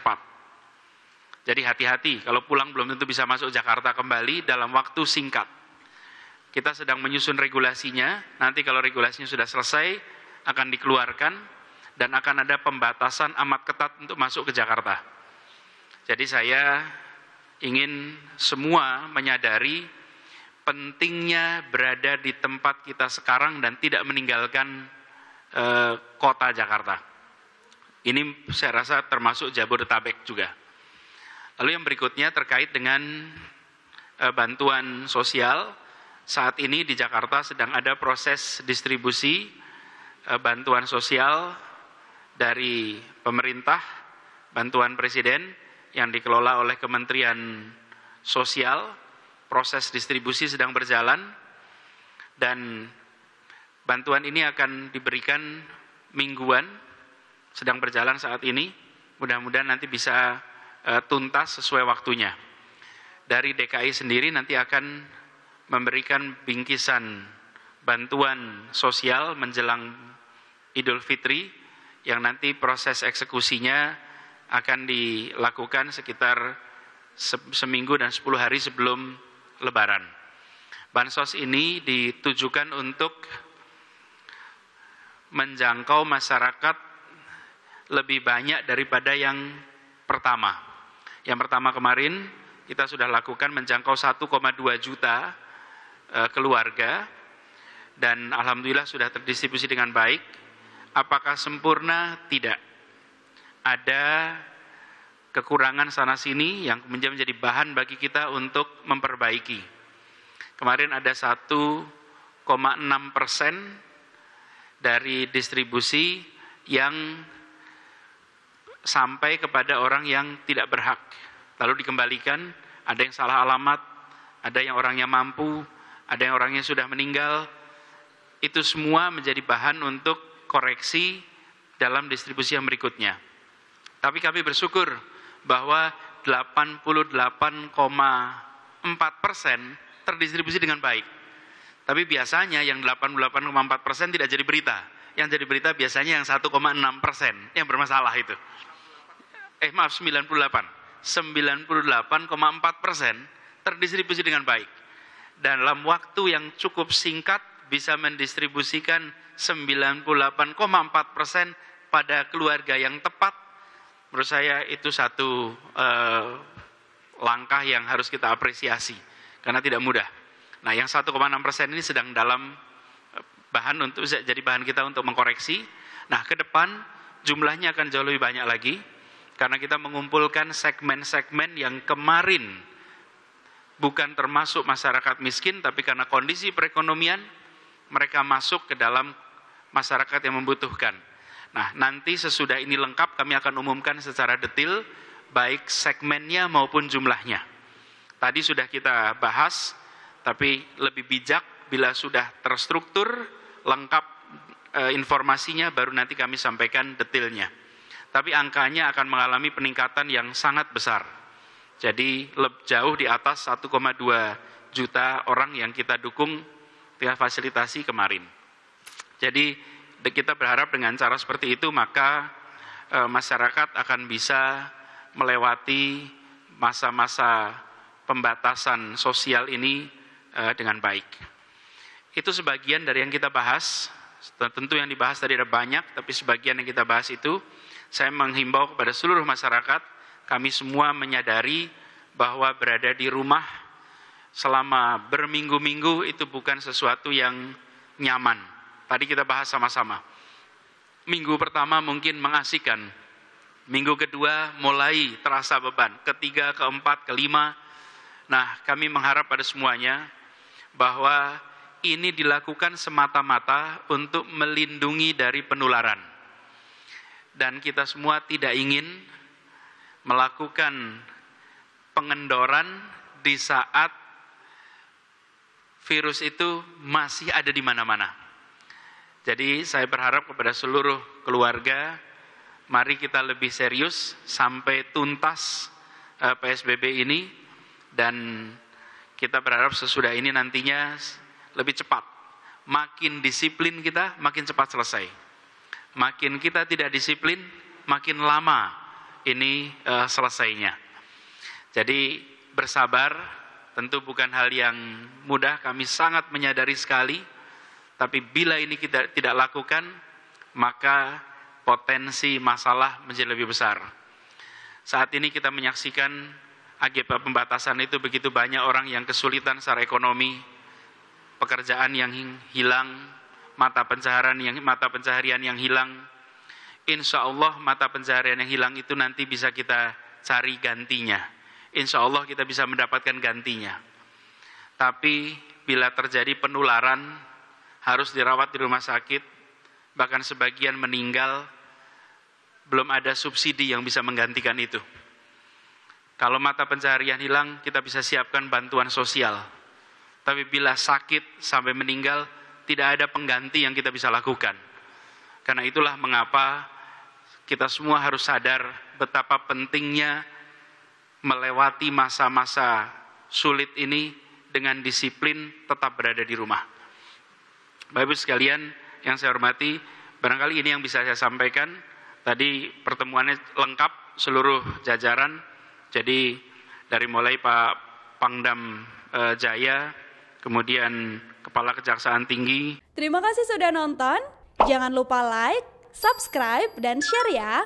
tepat. Jadi hati-hati, kalau pulang belum tentu bisa masuk Jakarta kembali dalam waktu singkat. Kita sedang menyusun regulasinya, nanti kalau regulasinya sudah selesai, akan dikeluarkan, dan akan ada pembatasan amat ketat untuk masuk ke Jakarta. Jadi saya ingin semua menyadari pentingnya berada di tempat kita sekarang dan tidak meninggalkan e, kota Jakarta. Ini saya rasa termasuk Jabodetabek juga. Lalu yang berikutnya terkait dengan e, bantuan sosial. Saat ini di Jakarta sedang ada proses distribusi e, bantuan sosial dari pemerintah, bantuan presiden yang dikelola oleh Kementerian Sosial. Proses distribusi sedang berjalan dan bantuan ini akan diberikan mingguan sedang berjalan saat ini. Mudah-mudahan nanti bisa uh, tuntas sesuai waktunya. Dari DKI sendiri nanti akan memberikan bingkisan bantuan sosial menjelang Idul Fitri yang nanti proses eksekusinya akan dilakukan sekitar se seminggu dan 10 hari sebelum Lebaran. Bansos ini ditujukan untuk menjangkau masyarakat lebih banyak daripada yang pertama. Yang pertama kemarin kita sudah lakukan menjangkau 1,2 juta eh, keluarga dan alhamdulillah sudah terdistribusi dengan baik. Apakah sempurna? Tidak. Ada kekurangan sana sini yang menjadi bahan bagi kita untuk memperbaiki. Kemarin ada 1,6 persen dari distribusi yang sampai kepada orang yang tidak berhak. Lalu dikembalikan, ada yang salah alamat, ada yang orangnya mampu, ada yang orangnya sudah meninggal. Itu semua menjadi bahan untuk koreksi dalam distribusi yang berikutnya. Tapi kami bersyukur bahwa 88,4 persen terdistribusi dengan baik. Tapi biasanya yang 88,4 persen tidak jadi berita. Yang jadi berita biasanya yang 1,6 persen yang bermasalah itu eh maaf 98, 98,4 persen terdistribusi dengan baik. Dan dalam waktu yang cukup singkat bisa mendistribusikan 98,4 persen pada keluarga yang tepat. Menurut saya itu satu eh, langkah yang harus kita apresiasi karena tidak mudah. Nah yang 1,6 persen ini sedang dalam eh, bahan untuk jadi bahan kita untuk mengkoreksi. Nah ke depan jumlahnya akan jauh lebih banyak lagi karena kita mengumpulkan segmen-segmen yang kemarin bukan termasuk masyarakat miskin, tapi karena kondisi perekonomian, mereka masuk ke dalam masyarakat yang membutuhkan. Nah, nanti sesudah ini lengkap, kami akan umumkan secara detail, baik segmennya maupun jumlahnya. Tadi sudah kita bahas, tapi lebih bijak bila sudah terstruktur, lengkap e, informasinya, baru nanti kami sampaikan detailnya tapi angkanya akan mengalami peningkatan yang sangat besar. Jadi jauh di atas 1,2 juta orang yang kita dukung kita fasilitasi kemarin. Jadi kita berharap dengan cara seperti itu maka e, masyarakat akan bisa melewati masa-masa pembatasan sosial ini e, dengan baik. Itu sebagian dari yang kita bahas. Tentu yang dibahas tadi ada banyak, tapi sebagian yang kita bahas itu saya menghimbau kepada seluruh masyarakat, kami semua menyadari bahwa berada di rumah selama berminggu-minggu itu bukan sesuatu yang nyaman. Tadi kita bahas sama-sama. Minggu pertama mungkin mengasihkan, minggu kedua mulai terasa beban, ketiga, keempat, kelima. Nah, kami mengharap pada semuanya bahwa ini dilakukan semata-mata untuk melindungi dari penularan dan kita semua tidak ingin melakukan pengendoran di saat virus itu masih ada di mana-mana. Jadi saya berharap kepada seluruh keluarga, mari kita lebih serius sampai tuntas eh, PSBB ini dan kita berharap sesudah ini nantinya lebih cepat. Makin disiplin kita, makin cepat selesai. Makin kita tidak disiplin, makin lama ini uh, selesainya. Jadi bersabar tentu bukan hal yang mudah, kami sangat menyadari sekali. Tapi bila ini kita tidak lakukan, maka potensi masalah menjadi lebih besar. Saat ini kita menyaksikan agenda pembatasan itu begitu banyak orang yang kesulitan secara ekonomi, pekerjaan yang hilang, mata pencaharian yang mata pencaharian yang hilang. Insya Allah mata pencaharian yang hilang itu nanti bisa kita cari gantinya. Insya Allah kita bisa mendapatkan gantinya. Tapi bila terjadi penularan harus dirawat di rumah sakit, bahkan sebagian meninggal belum ada subsidi yang bisa menggantikan itu. Kalau mata pencaharian hilang, kita bisa siapkan bantuan sosial. Tapi bila sakit sampai meninggal, tidak ada pengganti yang kita bisa lakukan. Karena itulah mengapa kita semua harus sadar betapa pentingnya melewati masa-masa sulit ini dengan disiplin tetap berada di rumah. Bapak Ibu sekalian yang saya hormati, barangkali ini yang bisa saya sampaikan. Tadi pertemuannya lengkap seluruh jajaran. Jadi dari mulai Pak Pangdam eh, Jaya, kemudian Kepala Kejaksaan Tinggi. Terima kasih sudah nonton. Jangan lupa like, subscribe, dan share ya.